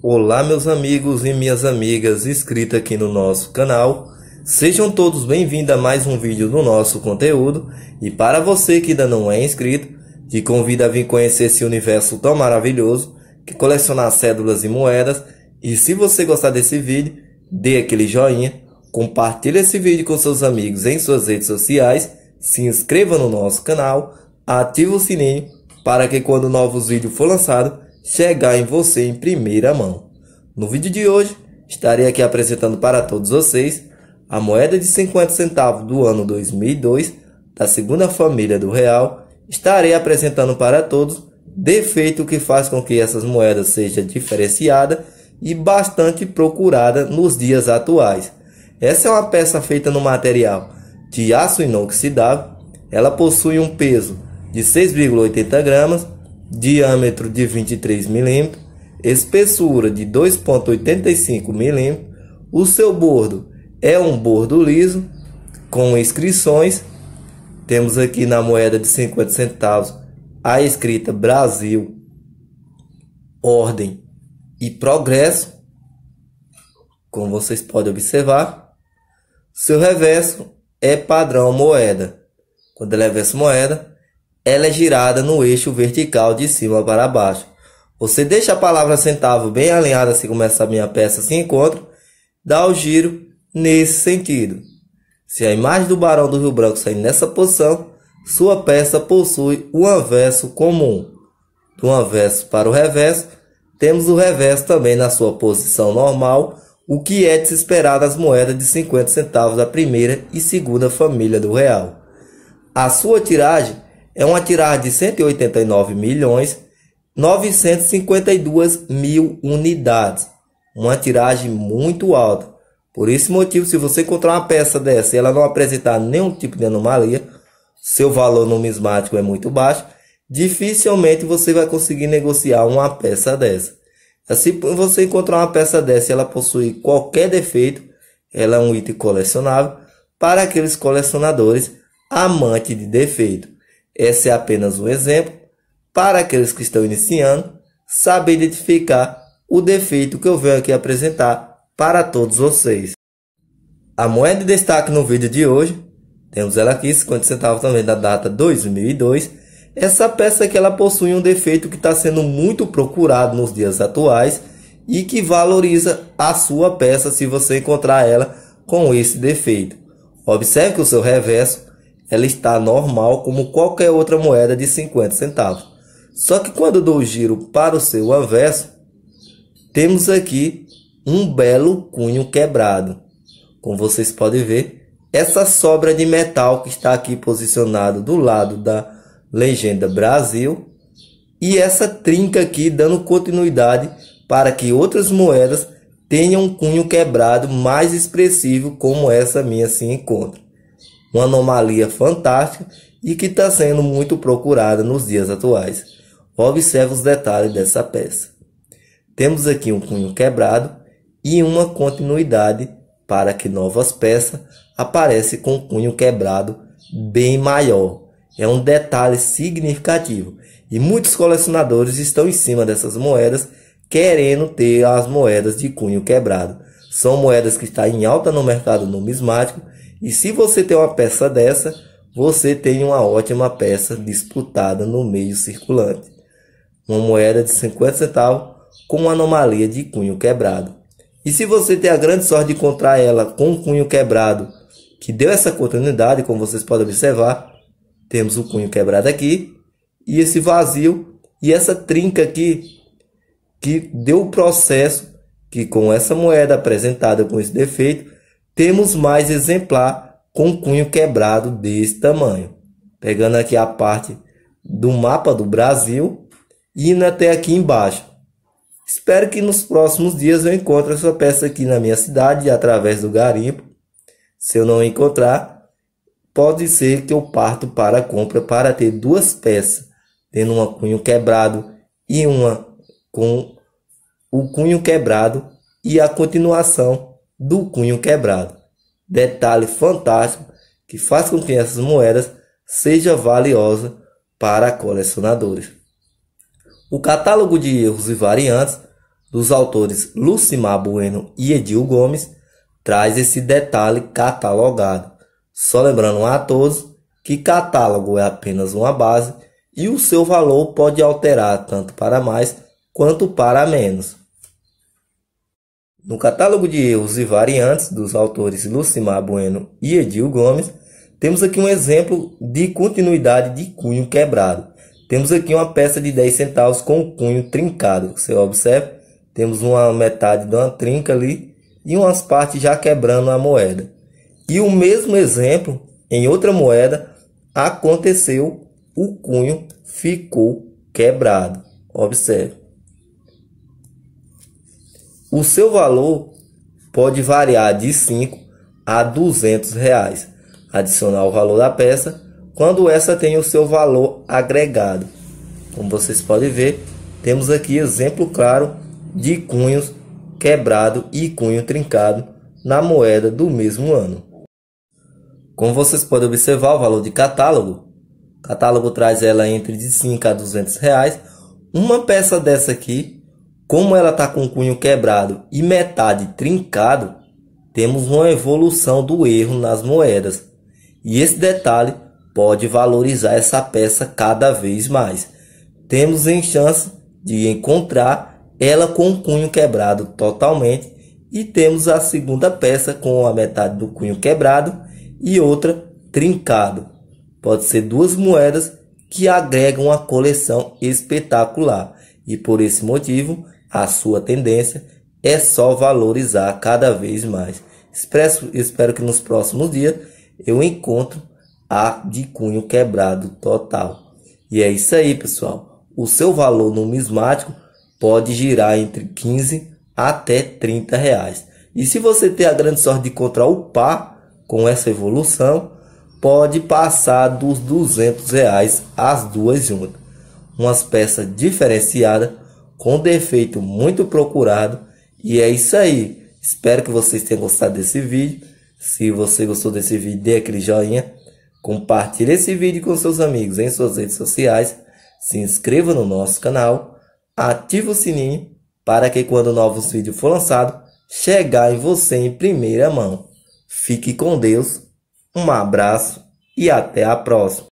Olá, meus amigos e minhas amigas inscritas aqui no nosso canal. Sejam todos bem-vindos a mais um vídeo do nosso conteúdo. E para você que ainda não é inscrito, te convido a vir conhecer esse universo tão maravilhoso que colecionar cédulas e moedas. E se você gostar desse vídeo, dê aquele joinha, compartilhe esse vídeo com seus amigos em suas redes sociais, se inscreva no nosso canal, ative o sininho para que quando novos vídeos for lançado chegar em você em primeira mão. No vídeo de hoje, estarei aqui apresentando para todos vocês a moeda de 50 centavos do ano 2002 da segunda família do real. Estarei apresentando para todos defeito que faz com que essas moedas seja diferenciada e bastante procurada nos dias atuais. Essa é uma peça feita no material de aço inoxidável. Ela possui um peso de 6,80 gramas diâmetro de 23 mm, espessura de 2.85 mm, o seu bordo é um bordo liso com inscrições. Temos aqui na moeda de 50 centavos a escrita Brasil, Ordem e Progresso, como vocês podem observar. Seu reverso é padrão moeda. Quando ele é verso moeda, ela é girada no eixo vertical de cima para baixo. Você deixa a palavra centavo bem alinhada assim como essa minha peça se encontra, dá o giro nesse sentido. Se a imagem do Barão do Rio Branco sair nessa posição, sua peça possui um anverso comum. Do anverso para o reverso, temos o reverso também na sua posição normal, o que é de se esperar das moedas de 50 centavos da primeira e segunda família do real. A sua tiragem é uma tiragem de 189 milhões 952 mil unidades. Uma tiragem muito alta. Por esse motivo, se você encontrar uma peça dessa e ela não apresentar nenhum tipo de anomalia, seu valor numismático é muito baixo, dificilmente você vai conseguir negociar uma peça dessa. Assim, Se você encontrar uma peça dessa e ela possui qualquer defeito, ela é um item colecionável para aqueles colecionadores amantes de defeito. Esse é apenas um exemplo para aqueles que estão iniciando saber identificar o defeito que eu venho aqui apresentar para todos vocês. A moeda de destaque no vídeo de hoje, temos ela aqui, 50 centavos também da data 2002. Essa peça que ela possui um defeito que está sendo muito procurado nos dias atuais e que valoriza a sua peça se você encontrar ela com esse defeito. Observe que o seu reverso ela está normal como qualquer outra moeda de 50 centavos. Só que quando dou o giro para o seu avesso, temos aqui um belo cunho quebrado. Como vocês podem ver, essa sobra de metal que está aqui posicionado do lado da legenda Brasil e essa trinca aqui dando continuidade para que outras moedas tenham um cunho quebrado mais expressivo como essa minha se encontra uma anomalia fantástica e que está sendo muito procurada nos dias atuais. Observe os detalhes dessa peça. Temos aqui um cunho quebrado e uma continuidade para que novas peças apareçam com cunho quebrado bem maior. É um detalhe significativo e muitos colecionadores estão em cima dessas moedas querendo ter as moedas de cunho quebrado. São moedas que estão em alta no mercado numismático e se você tem uma peça dessa, você tem uma ótima peça disputada no meio circulante. Uma moeda de 50 centavos com uma anomalia de cunho quebrado. E se você tem a grande sorte de encontrar ela com o cunho quebrado, que deu essa oportunidade, como vocês podem observar, temos o cunho quebrado aqui e esse vazio e essa trinca aqui que deu o processo que com essa moeda apresentada com esse defeito temos mais exemplar com cunho quebrado desse tamanho. Pegando aqui a parte do mapa do Brasil, indo até aqui embaixo. Espero que nos próximos dias eu encontre essa peça aqui na minha cidade, através do garimpo. Se eu não encontrar, pode ser que eu parto para a compra para ter duas peças, tendo uma cunho quebrado e uma com o cunho quebrado e a continuação do cunho quebrado. Detalhe fantástico que faz com que essas moedas seja valiosa para colecionadores. O catálogo de erros e variantes dos autores Lucimar Bueno e Edil Gomes traz esse detalhe catalogado. Só lembrando a todos que catálogo é apenas uma base e o seu valor pode alterar tanto para mais quanto para menos. No catálogo de erros e variantes dos autores Lucimar Bueno e Edil Gomes, temos aqui um exemplo de continuidade de cunho quebrado. Temos aqui uma peça de 10 centavos com o cunho trincado. Você observa, temos uma metade de uma trinca ali e umas partes já quebrando a moeda. E o mesmo exemplo, em outra moeda, aconteceu, o cunho ficou quebrado. Observe. O seu valor pode variar de 5 a 200 reais, adicionar o valor da peça, quando essa tem o seu valor agregado. Como vocês podem ver, temos aqui exemplo claro de cunhos quebrado e cunho trincado na moeda do mesmo ano. Como vocês podem observar, o valor de catálogo, catálogo traz ela entre de 5 a 200 reais. Uma peça dessa aqui como ela está com o cunho quebrado e metade trincado, temos uma evolução do erro nas moedas. E esse detalhe pode valorizar essa peça cada vez mais. Temos em chance de encontrar ela com o cunho quebrado totalmente e temos a segunda peça com a metade do cunho quebrado e outra trincado. Pode ser duas moedas que agregam a coleção espetacular e por esse motivo a sua tendência é só valorizar cada vez mais. Espero, espero que nos próximos dias eu encontro a de cunho quebrado total. E é isso aí, pessoal. O seu valor numismático pode girar entre 15 até 30 reais. E se você ter a grande sorte de encontrar o par com essa evolução, pode passar dos 200 reais as duas juntas. Umas peças diferenciadas com defeito muito procurado. E é isso aí. Espero que vocês tenham gostado desse vídeo. Se você gostou desse vídeo, dê aquele joinha. Compartilhe esse vídeo com seus amigos em suas redes sociais. Se inscreva no nosso canal. Ative o sininho para que quando novos vídeos for lançado, chegar em você em primeira mão. Fique com Deus. Um abraço e até a próxima.